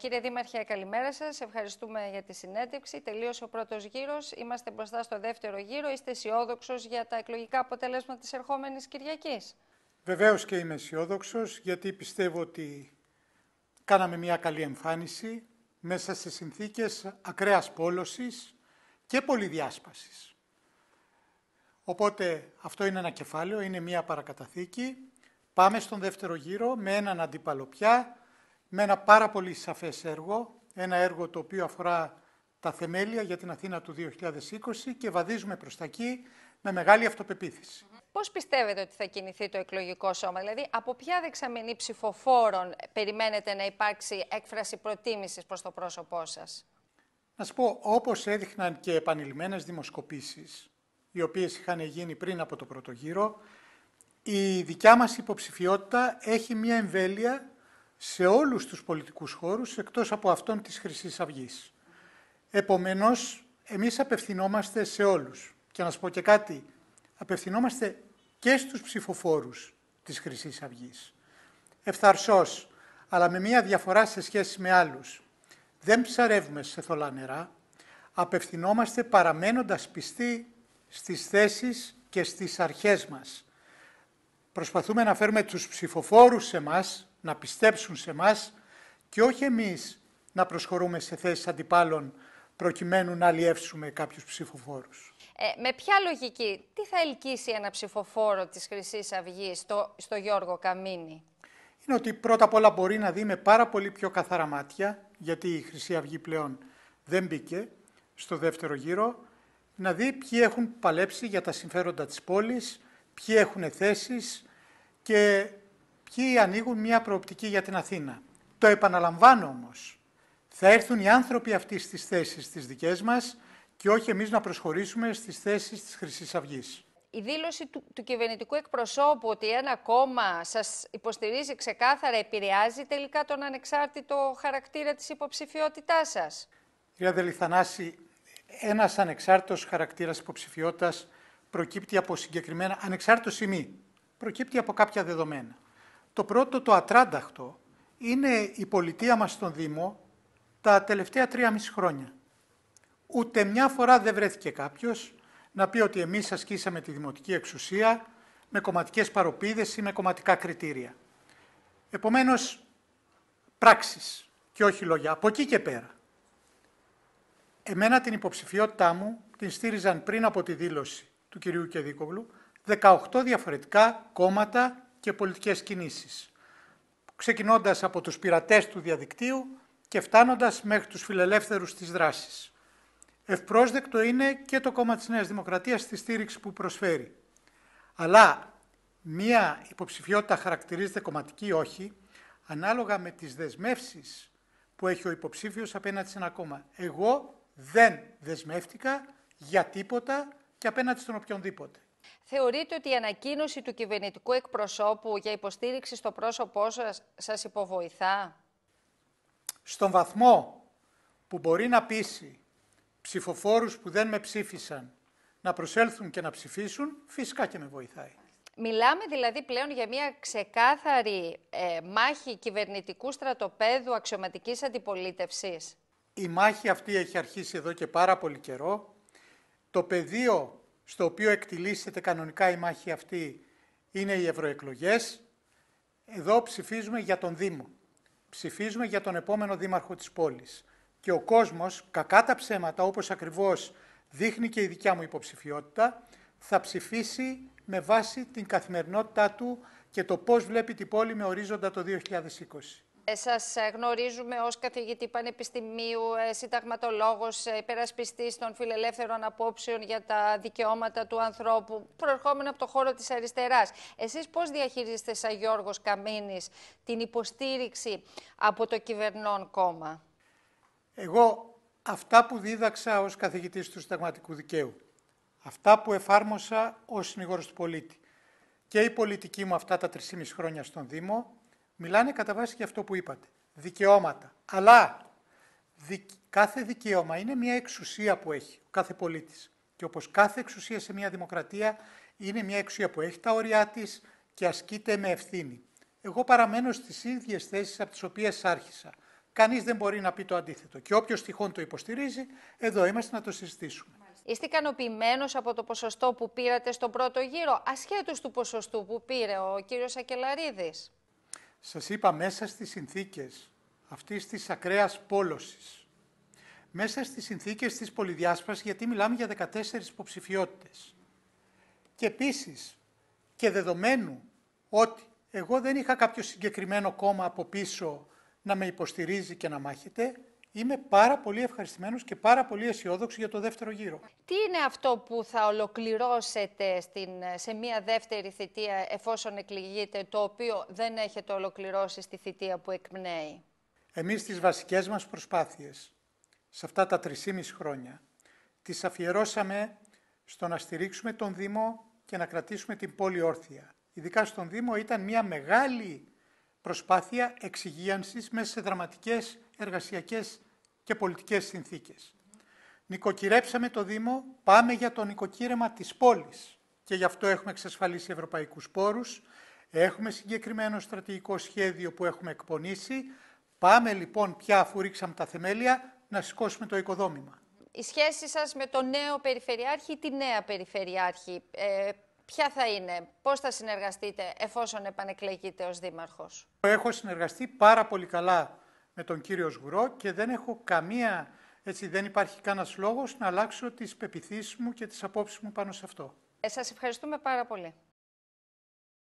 Κύριε Δήμαρχε, καλημέρα σας. Ευχαριστούμε για τη συνέντευξη. Τελείωσε ο πρώτος γύρος. Είμαστε μπροστά στο δεύτερο γύρο. Είστε αισιόδοξος για τα εκλογικά αποτελέσματα της ερχόμενης Κυριακής. Βεβαίως και είμαι αισιόδοξος, γιατί πιστεύω ότι κάναμε μια καλή εμφάνιση μέσα σε συνθήκες ακραίας πόλωσης και πολυδιάσπασης. Οπότε αυτό είναι ένα κεφάλαιο, είναι μια παρακαταθήκη. Πάμε στον δεύτερο γύρο με έναν αντίπαλο πια με ένα πάρα πολύ σαφές έργο, ένα έργο το οποίο αφορά τα θεμέλια για την Αθήνα του 2020 και βαδίζουμε προς τα εκεί με μεγάλη αυτοπεποίθηση. Πώς πιστεύετε ότι θα κινηθεί το εκλογικό σώμα, δηλαδή από ποια δεξαμενή ψηφοφόρων περιμένετε να υπάρξει έκφραση προτίμησης προς το πρόσωπό σας. Να σου πω, όπως έδειχναν και επανειλημμένες δημοσκοπήσεις, οι οποίες είχαν γίνει πριν από το πρώτο γύρο, η δικιά μας υποψηφιότητα έχει μια εμβέλεια σε όλους τους πολιτικούς χώρους, εκτός από αυτόν της χρυσής αυγής. Επομένως, εμείς απευθυνόμαστε σε όλους. Και να σας πω και κάτι, απευθυνόμαστε και στους ψηφοφόρους της χρυσής αυγής. Ευθαρσός, αλλά με μία διαφορά σε σχέση με άλλους. Δεν ψαρεύουμε σε θολά νερά, απευθυνόμαστε παραμένοντας πιστοί στις θέσεις και στις αρχές μας. Προσπαθούμε να φέρουμε τους ψηφοφόρους σε μας να πιστέψουν σε μας και όχι εμείς να προσχωρούμε σε θέσεις αντιπάλων προκειμένου να αλλιεύσουμε κάποιους ψηφοφόρους. Ε, με ποια λογική, τι θα ελκύσει ένα ψηφοφόρο της χρυσής αυγής στο, στο Γιώργο Καμίνη. Είναι ότι πρώτα απ' όλα μπορεί να δει με πάρα πολύ πιο καθαρά μάτια, γιατί η Χρυσή Αυγή πλέον δεν μπήκε στο δεύτερο γύρο, να δει ποιοι έχουν παλέψει για τα συμφέροντα της πόλης, ποιοι έχουν θέσεις και ποιοι ανοίγουν μια προοπτική για την Αθήνα. Το επαναλαμβάνω όμως. Θα έρθουν οι άνθρωποι αυτοί στις θέσεις τις δικές μας και όχι εμείς να προσχωρήσουμε στις θέσεις της χρυσής αυγής. Η δήλωση του, του κυβερνητικού εκπροσώπου ότι ένα κόμμα σας υποστηρίζει ξεκάθαρα επηρεάζει τελικά τον ανεξάρτητο χαρακτήρα της υποψηφιότητάς σας. Κυρία Θανάση, ένας ανεξάρτητος χαρακτήρας υποψηφιότητας προκύπτει από συγκεκριμένα, ανεξάρτητο ή προκύπτει από κάποια δεδομένα. Το πρώτο, το ατράνταχτο, είναι η πολιτεία μας στον Δήμο τα τελευταία τρία μισή χρόνια. Ούτε μια φορά δεν βρέθηκε κάποιος να πει ότι εμείς ασκήσαμε τη δημοτική εξουσία με κομματικές παροπίδες ή με κομματικά κριτήρια. Επομένως, πράξεις και όχι λόγια. Από εκεί και πέρα. Εμένα την υποψηφιότητά μου την στήριζαν πριν από τη δήλωση του κυρίου Κεδίκοβλου 18 διαφορετικά κόμματα και πολιτικές κινήσεις, ξεκινώντας από τους πειρατές του διαδικτύου και φτάνοντας μέχρι τους φιλελεύθερους της δράσης. Ευπρόσδεκτο είναι και το κόμμα της Νέας Δημοκρατίας στη στήριξη που προσφέρει. Αλλά μία υποψηφιότητα χαρακτηρίζεται κομματική ή όχι, ανάλογα με τις δεσμεύσεις που έχει ο υποψήφιος απέναντι σε ένα κόμμα. Εγώ δεν δεσμεύτηκα για τίποτα και απέναντι στον οποιονδήποτε. Θεωρείτε ότι η ανακοίνωση του κυβερνητικού εκπροσώπου για υποστήριξη στο πρόσωπό σας, σας υποβοηθά? Στον βαθμό που μπορεί να πείσει ψηφοφόρους που δεν με ψήφισαν να προσέλθουν και να ψηφίσουν, φυσικά και με βοηθάει. Μιλάμε δηλαδή πλέον για μια ξεκάθαρη ε, μάχη κυβερνητικού στρατοπέδου αξιωματικής αντιπολίτευσης. Η μάχη αυτή έχει αρχίσει εδώ και πάρα πολύ καιρό. Το πεδίο στο οποίο εκτιλήσεται κανονικά η μάχη αυτή, είναι οι ευρωεκλογές. Εδώ ψηφίζουμε για τον Δήμο. Ψηφίζουμε για τον επόμενο δήμαρχο της πόλης. Και ο κόσμος, κακά τα ψέματα, όπως ακριβώς δείχνει και η δικιά μου υποψηφιότητα, θα ψηφίσει με βάση την καθημερινότητά του και το πώς βλέπει την πόλη με ορίζοντα το 2020. Ε, σας ε, γνωρίζουμε ως καθηγητή πανεπιστημίου, ε, συνταγματολόγος, υπερασπιστής των φιλελεύθερων απόψεων για τα δικαιώματα του ανθρώπου, προερχόμενο από το χώρο της αριστεράς. Εσείς πώς διαχειρίζεστε σαν Γιώργος Καμίνης την υποστήριξη από το κυβερνών κόμμα. Εγώ αυτά που δίδαξα ως καθηγητής του συνταγματικού δικαίου, αυτά που εφάρμοσα ως συνηγόρος του πολίτη και η πολιτική μου αυτά τα 3,5 χρόνια στον Δήμο, μιλάνε κατά βάση για αυτό που είπατε. Δικαιώματα. Αλλά κάθε δικαίωμα είναι μια εξουσία που έχει ο κάθε πολίτης. Και όπως κάθε εξουσία σε μια δημοκρατία είναι μια εξουσία που έχει τα όρια της και ασκείται με ευθύνη. Εγώ παραμένω στις ίδιες θέσεις από τις οποίες άρχισα. Κανείς δεν μπορεί να πει το αντίθετο. Και όποιος τυχόν το υποστηρίζει, εδώ είμαστε να το συζητήσουμε. Είστε ικανοποιημένος από το ποσοστό που πήρατε στον πρώτο γύρο, ασχέτως του ποσοστού που πήρε ο κύριος Ακελαρίδης. Σας είπα μέσα στις συνθήκες αυτής της ακραίας πόλωσης, μέσα στις συνθήκες της πολυδιάσπασης, γιατί μιλάμε για 14 υποψηφιότητες. Και επίσης, και δεδομένου ότι εγώ δεν είχα κάποιο συγκεκριμένο κόμμα από πίσω να με υποστηρίζει και να μάχεται, Είμαι πάρα πολύ ευχαριστημένος και πάρα πολύ αισιόδοξο για το δεύτερο γύρο. Τι είναι αυτό που θα ολοκληρώσετε στην, σε μια δεύτερη θητεία εφόσον εκλεγείτε, το οποίο δεν έχετε ολοκληρώσει στη θητεία που εκπνέει. Εμείς τις βασικές μας προσπάθειες σε αυτά τα 3,5 χρόνια τις αφιερώσαμε στο να στηρίξουμε τον Δήμο και να κρατήσουμε την πόλη όρθια. Ειδικά στον Δήμο ήταν μια μεγάλη προσπάθεια εξυγίανσης μέσα σε δραματικές εργασιακές και πολιτικές συνθήκες. Νοικοκυρέψαμε το Δήμο, πάμε για το νοικοκύρεμα της πόλης και γι' αυτό έχουμε εξασφαλίσει ευρωπαϊκούς πόρους, έχουμε συγκεκριμένο στρατηγικό σχέδιο που έχουμε εκπονήσει, πάμε λοιπόν πια αφού ρίξαμε τα θεμέλια να σηκώσουμε το οικοδόμημα. Η σχέση σας με τον νέο Περιφερειάρχη ή τη νέα Περιφερειάρχη, ε, ποια θα είναι, πώς θα συνεργαστείτε εφόσον επανεκλεγείτε ως Δήμαρχος. Έχω συνεργαστεί πάρα πολύ καλά με τον κύριο Σγουρό και δεν έχω καμία, έτσι δεν υπάρχει κανένας λόγος να αλλάξω τις πεπιθήσεις μου και τις απόψεις μου πάνω σε αυτό. Ε, ευχαριστούμε πάρα πολύ.